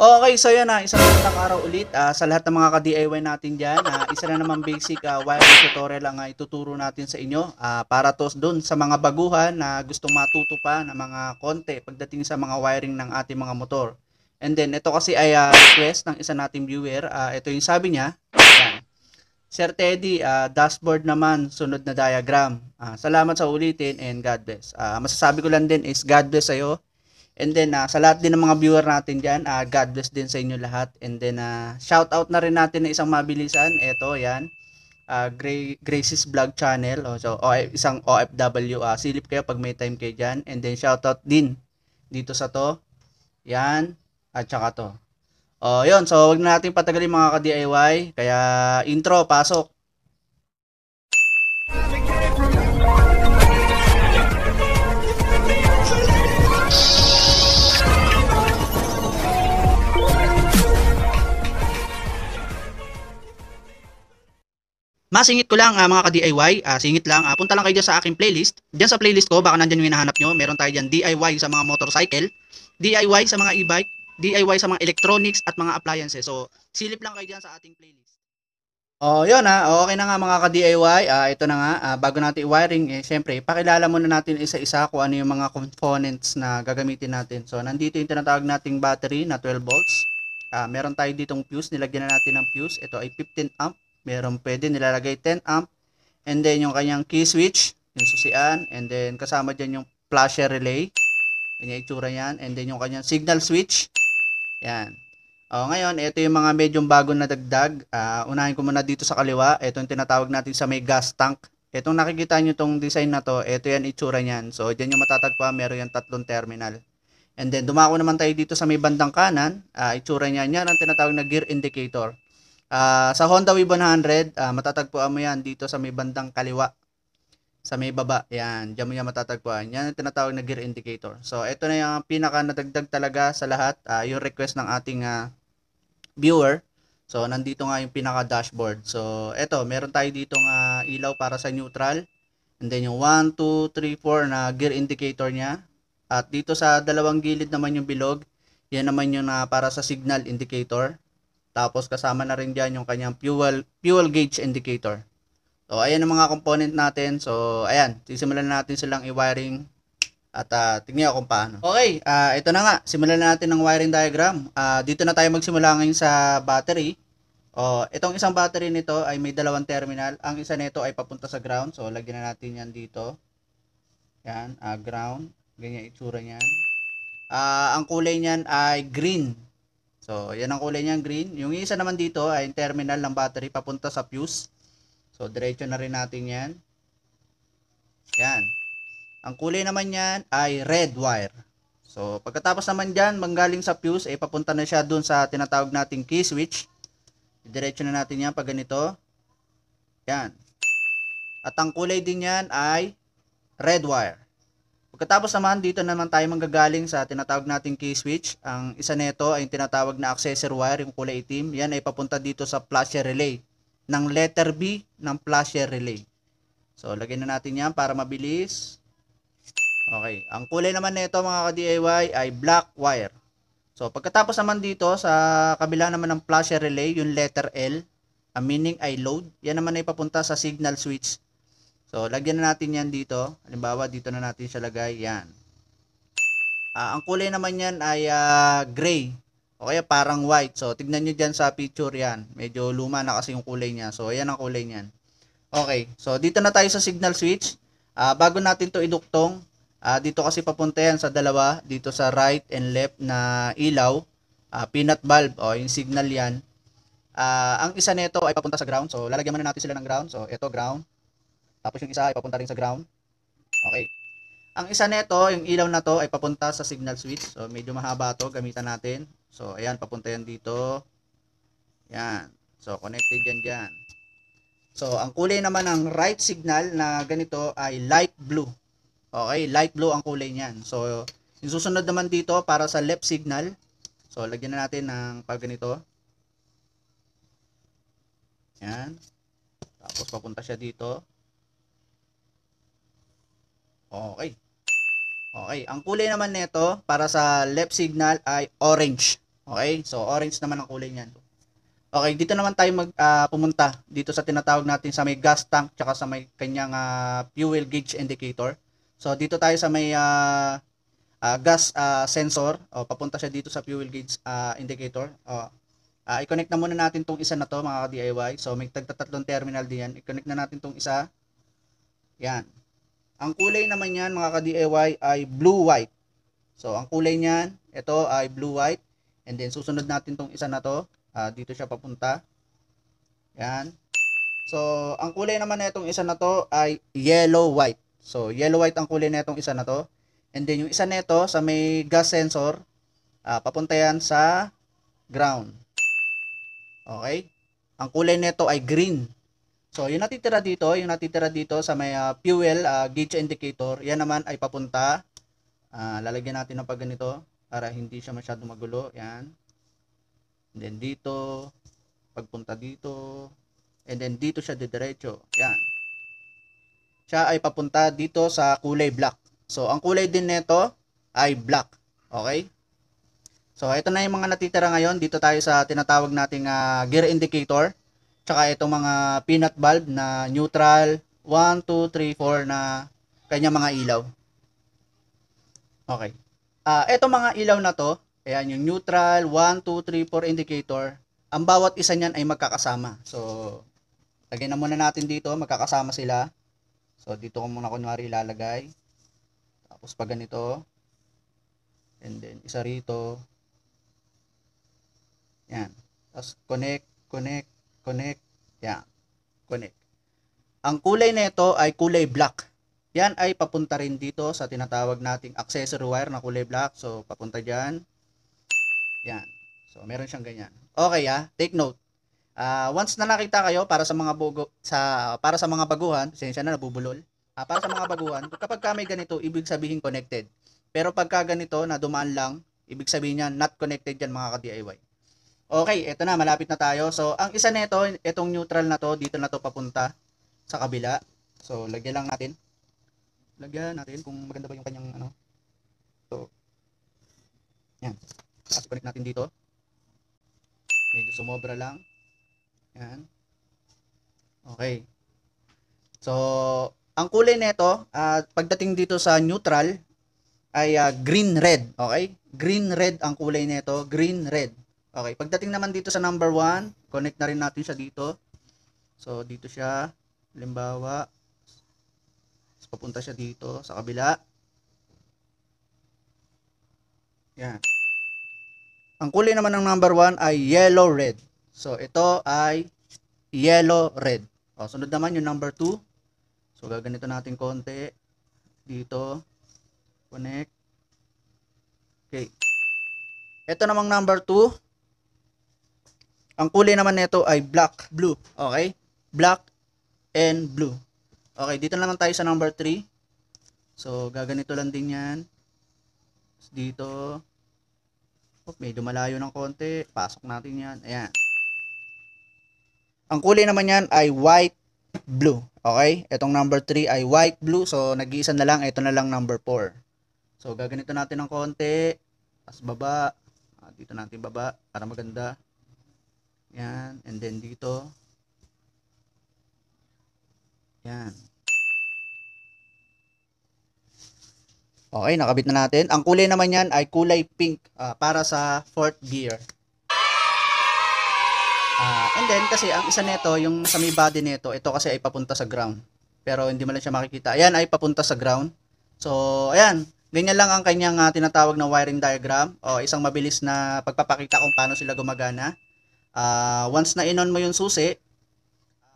Okay, so yan na, ah, isang magandang araw ulit uh, sa lahat ng mga ka-DIY natin dyan. Uh, isa na naman basic uh, wireless tutorial ang uh, ituturo natin sa inyo uh, para to doon sa mga baguhan na gustong matuto pa ng mga konti pagdating sa mga wiring ng ating mga motor. And then, ito kasi ay uh, request ng isa nating viewer. Uh, ito yung sabi niya. Yan. Sir Teddy, uh, dashboard naman, sunod na diagram. Uh, salamat sa ulitin and God bless. Uh, masasabi ko lang din is God bless sa'yo And then uh, sa lahat din ng mga viewer natin diyan, uh, ah, God bless din sa inyo lahat. And then uh, ah, shout out na rin natin na isang mabilisan, ito 'yan. Uh, Gray, Grace's Vlog Channel. Oh, so oh, isang OFW uh, silip kayo pag may time kayo diyan. And then shout out din dito sa to. 'Yan at saka to. Oh, 'yun. So wag na nating patagalin mga ka-DIY. Kaya intro pasok. Masingit ko lang uh, mga ka-DIY, uh, ah, singit lang. Uh, punta lang kayo sa aking playlist. Diyan sa playlist ko, baka nandiyan yung hinahanap nyo. Meron tayo diyan DIY sa mga motorcycle, DIY sa mga e-bike, DIY sa mga electronics at mga appliances. So, silip lang kayo diyan sa ating playlist. Oh, yun ha. Oh, okay na nga mga ka-DIY. Uh, ito na nga, uh, bago natin i-wiring, eh, syempre, pakilala muna natin isa-isa kung ano yung mga components na gagamitin natin. So, nandito yung tinatawag nating battery na 12 volts. Uh, meron tayo ditong fuse. Nilagyan na natin ng fuse. Ito ay 15 amp Meron pwede nilalagay 10 amp. And then yung kanyang key switch, yung susian. And then kasama dyan yung flasher relay. Kanya itsura yan. And then yung kanyang signal switch. Yan. O, oh, ngayon, ito yung mga medyo bago na dagdag. Uh, unahin ko muna dito sa kaliwa. Ito yung tinatawag natin sa may gas tank. Itong nakikita nyo tong design na to, ito yan itsura niyan. So, dyan yung matatagpuan, meron yung tatlong terminal. And then, dumako naman tayo dito sa may bandang kanan. Uh, itsura niya, yan ang tinatawag na gear indicator. Uh, sa Honda Wave 100, uh, matatagpuan mo yan dito sa may bandang kaliwa. Sa may baba, yan. Diyan mo yan matatagpuan. Yan ang tinatawag na gear indicator. So, ito na yung pinaka nadagdag talaga sa lahat. Uh, yung request ng ating uh, viewer. So, nandito nga yung pinaka dashboard. So, ito. meron tayo dito nga uh, ilaw para sa neutral. And then yung 1, 2, 3, 4 na gear indicator niya. At dito sa dalawang gilid naman yung bilog. Yan naman yung uh, para sa signal indicator. Tapos kasama na rin dyan yung kanyang fuel, fuel gauge indicator. So, ayan ang mga component natin. So, ayan. Sisimulan natin silang i-wiring. At uh, ah, tingnan ko kung paano. Okay, uh, ito na nga. Simulan natin ng wiring diagram. Uh, dito na tayo magsimula ngayon sa battery. Oh, itong isang battery nito ay may dalawang terminal. Ang isa nito ay papunta sa ground. So, lagyan na natin yan dito. Yan, uh, ground. Ganyan itsura niyan. Uh, ang kulay niyan ay green. So, yan ang kulay niya, green. Yung isa naman dito ay terminal ng battery papunta sa fuse. So, diretso na rin natin yan. Yan. Ang kulay naman yan ay red wire. So, pagkatapos naman dyan, manggaling sa fuse, eh, papunta na siya dun sa tinatawag nating key switch. Diretso na natin yan pag ganito. Yan. At ang kulay din yan ay red wire. Pagkatapos naman, dito naman tayo manggagaling sa tinatawag nating key switch. Ang isa nito ay tinatawag na accessor wire, yung kulay itim. Yan ay papunta dito sa flasher relay ng letter B ng flasher relay. So, lagyan na natin yan para mabilis. Okay. Ang kulay naman nito mga ka-DIY ay black wire. So, pagkatapos naman dito sa kabila naman ng flasher relay, yung letter L, ang meaning ay load. Yan naman ay papunta sa signal switch So, lagyan na natin yan dito. Halimbawa, dito na natin siya lagay. Yan. Uh, ang kulay naman yan ay uh, gray. O kaya parang white. So, tignan nyo dyan sa picture yan. Medyo luma na kasi yung kulay niya. So, ayan ang kulay niyan. Okay. So, dito na tayo sa signal switch. Uh, bago natin to iduktong, uh, dito kasi papunta yan sa dalawa. Dito sa right and left na ilaw. Uh, peanut bulb. O, yung signal yan. Uh, ang isa nito ay papunta sa ground. So, lalagyan muna natin sila ng ground. So, ito ground. Tapos yung isa ay papunta rin sa ground. Okay. Ang isa nito, yung ilaw na to ay papunta sa signal switch. So medyo mahaba to, gamitan natin. So ayan, papunta yan dito. Yan. So connected yan dyan. So ang kulay naman ng right signal na ganito ay light blue. Okay, light blue ang kulay niyan. So yung susunod naman dito para sa left signal. So lagyan na natin ng pag ganito. Yan. Tapos papunta siya dito. Okay. Okay, ang kulay naman nito para sa left signal ay orange. Okay? So orange naman ang kulay niyan. Okay, dito naman tayo mag uh, pumunta dito sa tinatawag natin sa may gas tank tsaka sa may kanyang uh, fuel gauge indicator. So dito tayo sa may uh, uh, gas uh, sensor. O, papunta siya dito sa fuel gauge uh, indicator. O, uh, i-connect na muna natin tong isa na to mga DIY. So may tagtatatlong terminal din yan. I-connect na natin tong isa. Yan. Ang kulay naman yan mga ka-DIY ay blue-white. So ang kulay niyan, ito ay blue-white. And then susunod natin tong isa na to. Uh, dito siya papunta. Yan. So ang kulay naman na itong isa na to ay yellow-white. So yellow-white ang kulay na itong isa na to. And then yung isa nito sa may gas sensor, uh, papunta yan sa ground. Okay? Ang kulay nito ay green. So, yung natitira dito, yung natitira dito sa may uh, fuel uh, gauge indicator, yan naman ay papunta. Uh, lalagyan natin ng pag ganito para hindi siya masyado magulo. Yan. And then dito, pagpunta dito. And then dito siya didiretso. Yan. Siya ay papunta dito sa kulay black. So, ang kulay din nito ay black. Okay? So, ito na yung mga natitira ngayon. Dito tayo sa tinatawag nating uh, gear indicator. Tsaka itong mga peanut bulb na neutral, 1, 2, 3, 4 na kanya mga ilaw. Okay. Uh, itong mga ilaw na to, ayan yung neutral, 1, 2, 3, 4 indicator, ang bawat isa niyan ay magkakasama. So, lagyan na muna natin dito, magkakasama sila. So, dito ko muna kunwari ilalagay. Tapos pag ganito, and then isa rito, yan. Tapos connect, connect, Connect. Yan. Connect. Ang kulay nito ay kulay black. Yan ay papunta rin dito sa tinatawag nating accessory wire na kulay black. So, papunta dyan. Yan. So, meron siyang ganyan. Okay ah. Take note. Uh, once na nakita kayo para sa mga bugo, sa para sa mga baguhan, pasensya na nabubulol. Uh, para sa mga baguhan, kapag may ganito, ibig sabihin connected. Pero pagka ganito na dumaan lang, ibig sabihin niyan not connected yan mga ka-DIY. Okay, eto na, malapit na tayo. So, ang isa nito, itong neutral na to, dito na to papunta sa kabila. So, lagyan lang natin. Lagyan natin kung maganda ba yung kanyang ano. So, yan. Tapos connect natin dito. Medyo sumobra lang. Yan. Okay. So, ang kulay nito, uh, ah, pagdating dito sa neutral, ay uh, ah, green-red. Okay? Green-red ang kulay nito. Green-red. Okay, pagdating naman dito sa number 1, connect na rin natin siya dito. So, dito siya. Halimbawa, papunta siya dito sa kabila. Yan. Ang kulay naman ng number 1 ay yellow-red. So, ito ay yellow-red. O, sunod naman yung number 2. So, gaganito natin konti. Dito. Connect. Okay. Ito namang number 2. Ang kulay naman nito ay black, blue. Okay? Black and blue. Okay, dito naman tayo sa number 3. So, gaganito lang din yan. Dito. Oh, may dumalayo ng konti. Pasok natin yan. Ayan. Ang kulay naman yan ay white, blue. Okay? Itong number 3 ay white, blue. So, nag-iisa na lang. Ito na lang number 4. So, gaganito natin ng konti. Tapos baba. Ah, dito natin baba para maganda. Yan. And then dito. Yan. Okay, nakabit na natin. Ang kulay naman yan ay kulay pink uh, para sa fourth gear. Uh, and then kasi ang isa nito, yung sa may body nito, ito kasi ay papunta sa ground. Pero hindi mo lang siya makikita. Ayan ay papunta sa ground. So, ayan. Ganyan lang ang kanyang uh, tinatawag na wiring diagram o isang mabilis na pagpapakita kung paano sila gumagana. Uh, once na inon mo yung susi,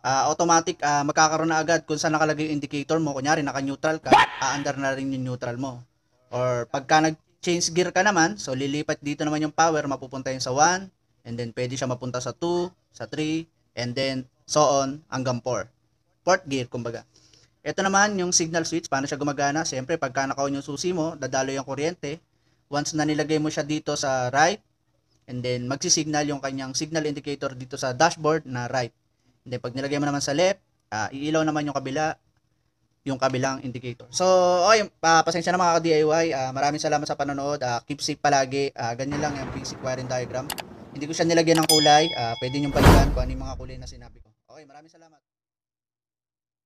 uh, automatic uh, magkakaroon na agad kung saan nakalagay yung indicator mo. Kunyari, naka-neutral ka, a aandar na rin yung neutral mo. Or pagka nag-change gear ka naman, so lilipat dito naman yung power, mapupunta yung sa 1, and then pwede siya mapunta sa 2, sa 3, and then so on hanggang 4. Fourth gear, kumbaga. Ito naman yung signal switch, paano siya gumagana? Siyempre, pagka nakaon yung susi mo, dadalo yung kuryente. Once na nilagay mo siya dito sa right, And then magsisignal yung kanyang signal indicator dito sa dashboard na right. And then pag nilagay mo naman sa left, uh, iilaw naman yung kabila yung kabilang indicator. So, okay, uh, pasensya na mga ka-DIY. Uh, ah, maraming salamat sa panonood. Uh, keep safe palagi. Uh, ganyan lang yung basic wiring diagram. Hindi ko siya nilagyan ng kulay. Uh, pwede nyo palitan kung ano yung mga kulay na sinabi ko. Okay, maraming salamat.